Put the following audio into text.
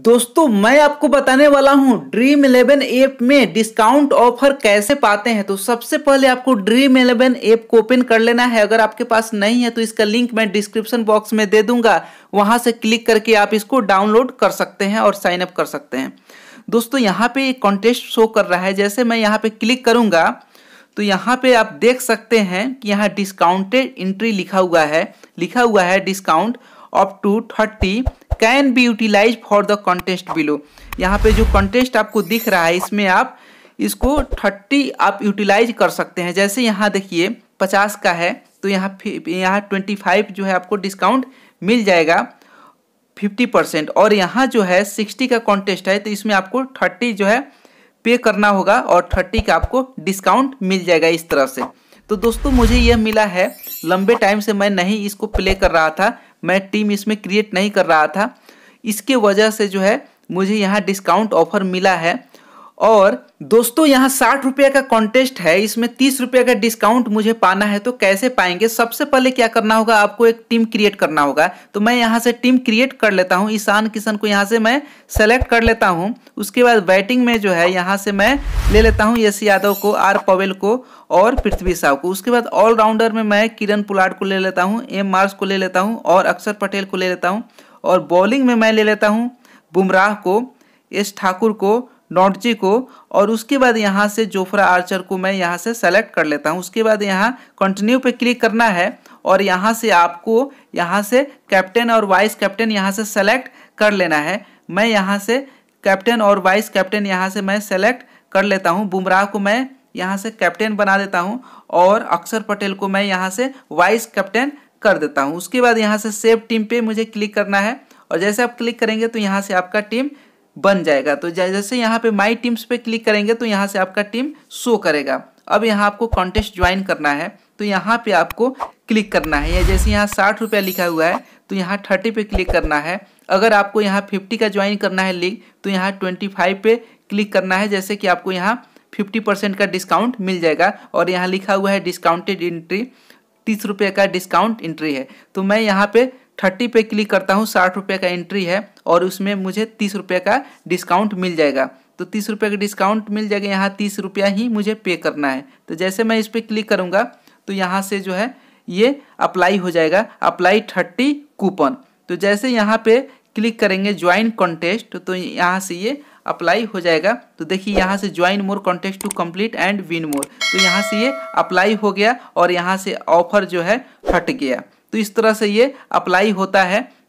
दोस्तों मैं आपको बताने वाला हूं ड्रीम इलेवन ऐप में डिस्काउंट ऑफर कैसे पाते हैं तो सबसे पहले आपको ड्रीम इलेवन ऐप को ओपन कर लेना है अगर आपके पास नहीं है तो इसका लिंक मैं डिस्क्रिप्शन बॉक्स में दे दूंगा वहां से क्लिक करके आप इसको डाउनलोड कर सकते हैं और साइन अप कर सकते हैं दोस्तों यहाँ पे एक कॉन्टेस्ट शो कर रहा है जैसे मैं यहाँ पे क्लिक करूंगा तो यहाँ पे आप देख सकते हैं कि यहाँ डिस्काउंटेड एंट्री लिखा हुआ है लिखा हुआ है discount up to thirty can be utilize for the contest below यहाँ पे जो कॉन्टेस्ट आपको दिख रहा है इसमें आप इसको थर्टी आप यूटिलाइज कर सकते हैं जैसे यहाँ देखिए पचास का है तो यहाँ यहाँ ट्वेंटी फाइव जो है आपको डिस्काउंट मिल जाएगा फिफ्टी परसेंट और यहाँ जो है सिक्सटी का कॉन्टेस्ट है तो इसमें आपको थर्टी जो है पे करना होगा और थर्टी का आपको डिस्काउंट मिल जाएगा इस तरह से तो दोस्तों मुझे यह मिला है लंबे टाइम से मैं नहीं इसको प्ले कर रहा था मैं टीम इसमें क्रिएट नहीं कर रहा था इसके वजह से जो है मुझे यहाँ डिस्काउंट ऑफर मिला है और दोस्तों यहाँ साठ रुपये का कॉन्टेस्ट है इसमें तीस रुपये का डिस्काउंट मुझे पाना है तो कैसे पाएंगे सबसे पहले क्या करना होगा आपको एक टीम क्रिएट करना होगा तो मैं यहाँ से टीम क्रिएट कर लेता हूँ ईशान किशन को यहाँ से मैं सेलेक्ट कर लेता हूँ उसके बाद बैटिंग में जो है यहाँ से मैं ले लेता हूँ यश यादव को आर पवेल को और पृथ्वी साव को उसके बाद ऑलराउंडर में मैं किरण पुलाड को ले लेता हूँ एम मार्स को ले लेता हूँ और अक्षर पटेल को ले लेता हूँ और बॉलिंग में मैं ले लेता हूँ बुमराह को एस ठाकुर को नॉटजी को और उसके बाद यहाँ से जोफ्रा आर्चर को मैं यहाँ से सेलेक्ट कर लेता हूँ उसके बाद यहाँ कंटिन्यू पे क्लिक करना है और यहाँ से आपको यहाँ से कैप्टन और वाइस कैप्टन यहाँ से सेलेक्ट कर लेना है मैं यहाँ से कैप्टन और वाइस कैप्टन यहाँ से मैं सेलेक्ट कर लेता हूँ बुमराह को मैं यहाँ से कैप्टन बना देता हूँ और अक्षर पटेल को मैं यहाँ से वाइस कैप्टन कर देता हूँ उसके बाद यहाँ से सेव टीम पे मुझे क्लिक करना है और जैसे आप क्लिक करेंगे तो यहाँ से आपका टीम बन जाएगा तो जैसे यहाँ पे माई टीम्स पे क्लिक करेंगे तो यहाँ से आपका टीम शो करेगा अब यहाँ आपको कॉन्टेस्ट ज्वाइन करना है तो यहाँ पे आपको क्लिक करना है या जैसे यहाँ साठ रुपया लिखा हुआ है तो यहाँ थर्टी पे क्लिक करना है अगर आपको यहाँ फिफ्टी का ज्वाइन करना है लीग तो यहाँ ट्वेंटी फाइव पे क्लिक करना है जैसे कि आपको यहाँ फिफ्टी परसेंट का डिस्काउंट मिल जाएगा और यहाँ लिखा हुआ है डिस्काउंटेड इंट्री तीस रुपये का डिस्काउंट इंट्री है तो मैं यहाँ पे थर्टी पे क्लिक करता हूँ साठ रुपये का एंट्री है और उसमें मुझे तीस रुपये का डिस्काउंट मिल जाएगा तो तीस रुपये का डिस्काउंट मिल जाएगा यहाँ तीस रुपया ही मुझे पे करना है तो जैसे मैं इस पर क्लिक करूँगा तो यहाँ से जो है ये अप्लाई हो जाएगा अप्लाई थर्टी कूपन तो जैसे यहाँ पे क्लिक करेंगे ज्वाइन कॉन्टेस्ट तो यहाँ से ये अप्लाई हो जाएगा तो देखिए यहाँ से join more contest to complete and win more तो यहाँ से ये अप्लाई हो गया और यहाँ से ऑफर जो है फट गया तो इस तरह से ये अप्लाई होता है